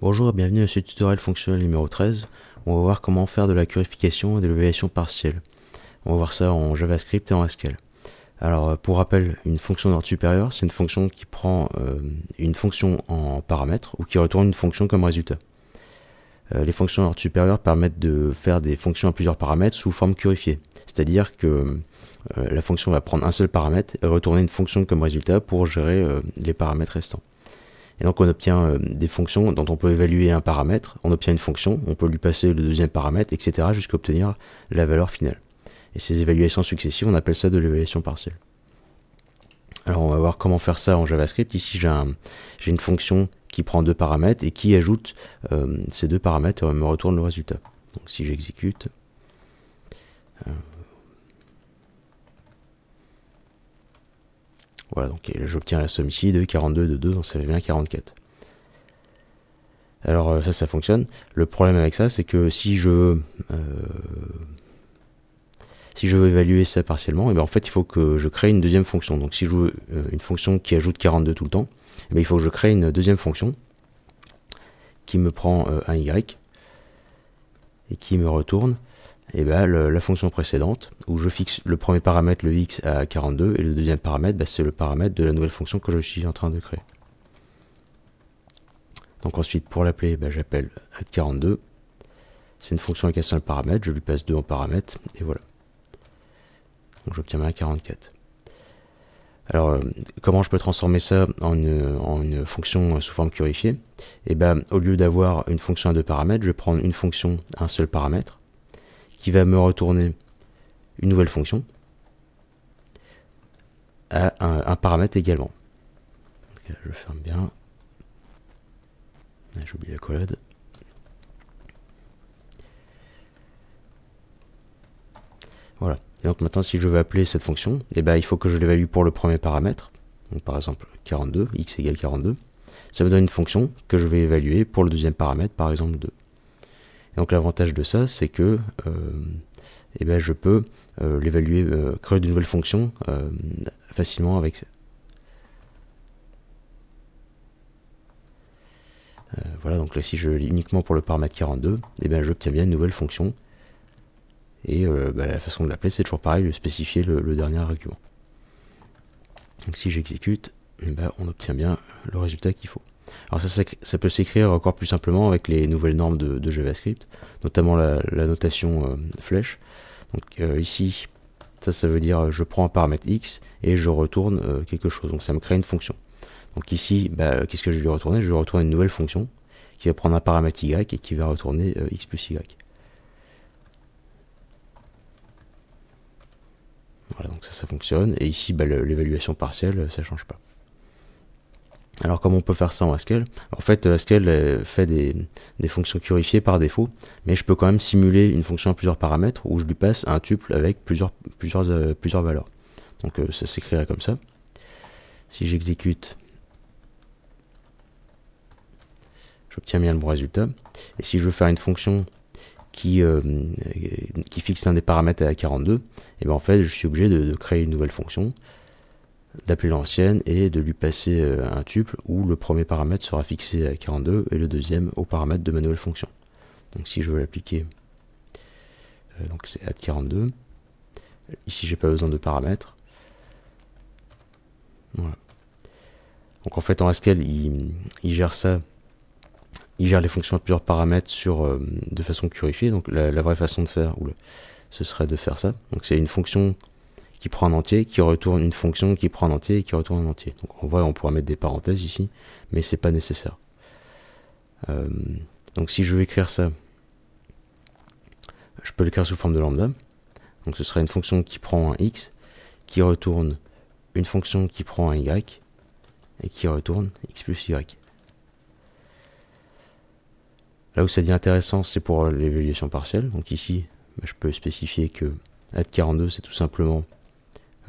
Bonjour et bienvenue à ce tutoriel fonctionnel numéro 13. On va voir comment faire de la curification et de l'évaluation partielle. On va voir ça en JavaScript et en Haskell. Alors euh, pour rappel, une fonction d'ordre supérieur, c'est une fonction qui prend euh, une fonction en paramètre ou qui retourne une fonction comme résultat. Euh, les fonctions d'ordre supérieur permettent de faire des fonctions à plusieurs paramètres sous forme curifiée C'est-à-dire que la fonction va prendre un seul paramètre et retourner une fonction comme résultat pour gérer les paramètres restants. Et donc on obtient euh, des fonctions dont on peut évaluer un paramètre, on obtient une fonction, on peut lui passer le deuxième paramètre, etc. jusqu'à obtenir la valeur finale. Et ces évaluations successives, on appelle ça de l'évaluation partielle. Alors on va voir comment faire ça en JavaScript. Ici j'ai une fonction qui prend deux paramètres et qui ajoute euh, ces deux paramètres et me retourne le résultat. Donc si j'exécute, euh, Voilà, donc j'obtiens la somme ici de 42 de 2, donc ça fait bien 44. Alors euh, ça, ça fonctionne. Le problème avec ça, c'est que si je euh, si je veux évaluer ça partiellement, et eh bien en fait, il faut que je crée une deuxième fonction. Donc si je veux euh, une fonction qui ajoute 42 tout le temps, et eh ben, il faut que je crée une deuxième fonction qui me prend un y et qui me retourne et eh ben, la fonction précédente, où je fixe le premier paramètre, le x, à 42, et le deuxième paramètre, bah, c'est le paramètre de la nouvelle fonction que je suis en train de créer. Donc ensuite, pour l'appeler, bah, j'appelle add42. C'est une fonction avec un seul paramètre, je lui passe deux en paramètre, et voilà. Donc j'obtiens un 44. Alors, euh, comment je peux transformer ça en une, fonction sous forme curifiée Et eh ben, au lieu d'avoir une fonction à deux paramètres, je prends une fonction à un seul paramètre qui va me retourner une nouvelle fonction à un, paramètre également. je ferme bien. J'ai oublié la collade. Voilà. Et donc maintenant, si je veux appeler cette fonction, eh ben, il faut que je l'évalue pour le premier paramètre. par exemple 42, x égale 42. Ça me donne une fonction que je vais évaluer pour le deuxième paramètre, par exemple 2 donc l'avantage de ça, c'est que euh, eh ben, je peux euh, l'évaluer, euh, créer de nouvelles fonctions facilement avec ça. voilà, donc là si je lis uniquement pour le paramètre 42, eh bien j'obtiens bien une nouvelle fonction. Et ben, la façon de l'appeler, c'est toujours pareil, de spécifier le, dernier argument. Donc si j'exécute, eh ben, on obtient bien le résultat qu'il faut. Alors ça, peut s'écrire encore plus simplement avec les nouvelles normes de, JavaScript, notamment la, notation euh, flèche. Donc euh, ici, ça, ça veut dire je prends un paramètre x et je retourne euh, quelque chose. Donc ça me crée une fonction. Donc ici, bah, qu'est-ce que je vais retourner Je vais retourner une nouvelle fonction qui va prendre un paramètre y et qui va retourner x plus y. Voilà, donc ça, ça fonctionne. Et ici, bah, l'évaluation partielle, ça ne change pas. Alors comment on peut faire ça en Haskell En fait, Haskell euh, euh, fait des, fonctions curifiées par défaut, mais je peux quand même simuler une fonction à plusieurs paramètres où je lui passe un tuple avec plusieurs, plusieurs, euh, plusieurs valeurs. Donc ça s'écrirait comme ça. Si j'exécute, j'obtiens bien le bon résultat. Et si je veux faire une fonction qui, qui fixe un des paramètres à 42, et bien en fait je suis obligé de créer une nouvelle fonction d'appeler l'ancienne et de lui passer euh, un tuple où le premier paramètre sera fixé à 42 et le deuxième au paramètre de ma nouvelle fonction. Donc si je veux l'appliquer, euh, donc c'est add 42. Ici j'ai pas besoin de paramètres. Voilà. Donc en fait en Haskell il, gère ça il gère les fonctions à plusieurs paramètres sur, euh, de façon curifiée. Donc la, vraie façon de faire, ce serait de faire ça. Donc c'est une fonction qui prend un entier, qui retourne une fonction qui prend un entier et qui retourne un entier. Donc en vrai, on pourra mettre des parenthèses ici, mais c'est pas nécessaire. Euh, donc si je veux écrire ça, je peux l'écrire sous forme de lambda. Donc ce serait une fonction qui prend un x, qui retourne une fonction qui prend un y, et qui retourne x plus y. Là où ça devient intéressant, c'est pour l'évaluation partielle. Donc ici, je peux spécifier que at 42, c'est tout simplement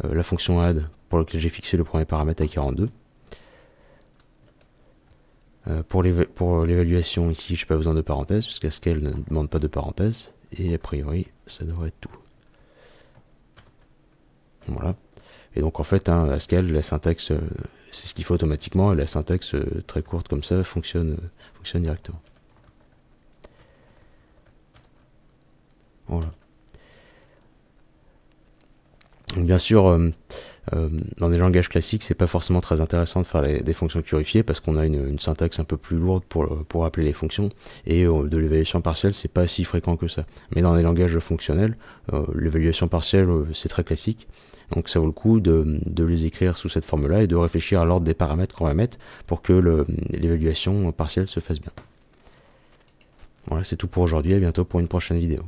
euh, la fonction add pour laquelle j'ai fixé le premier paramètre à 42. Euh, pour l'évaluation ici, je n'ai pas besoin de parenthèses jusqu'à ce ne demande pas de parenthèses. Et a priori, ça devrait être tout. Voilà. Et donc en fait, hein, la syntaxe, euh, c'est ce qu'il faut automatiquement, et la syntaxe très courte comme ça fonctionne, fonctionne directement. Voilà. Bien sûr, euh, euh, dans des langages classiques, c'est pas forcément très intéressant de faire des fonctions curifiées parce qu'on a une, syntaxe un peu plus lourde pour, euh, pour appeler les fonctions et de l'évaluation partielle, c'est pas si fréquent que ça. Mais dans les langages fonctionnels, l'évaluation partielle, c'est très classique. Donc ça vaut le coup de, de les écrire sous cette forme-là et de réfléchir à l'ordre des paramètres qu'on va mettre pour que l'évaluation partielle se fasse bien. Voilà, c'est tout pour aujourd'hui, à bientôt pour une prochaine vidéo.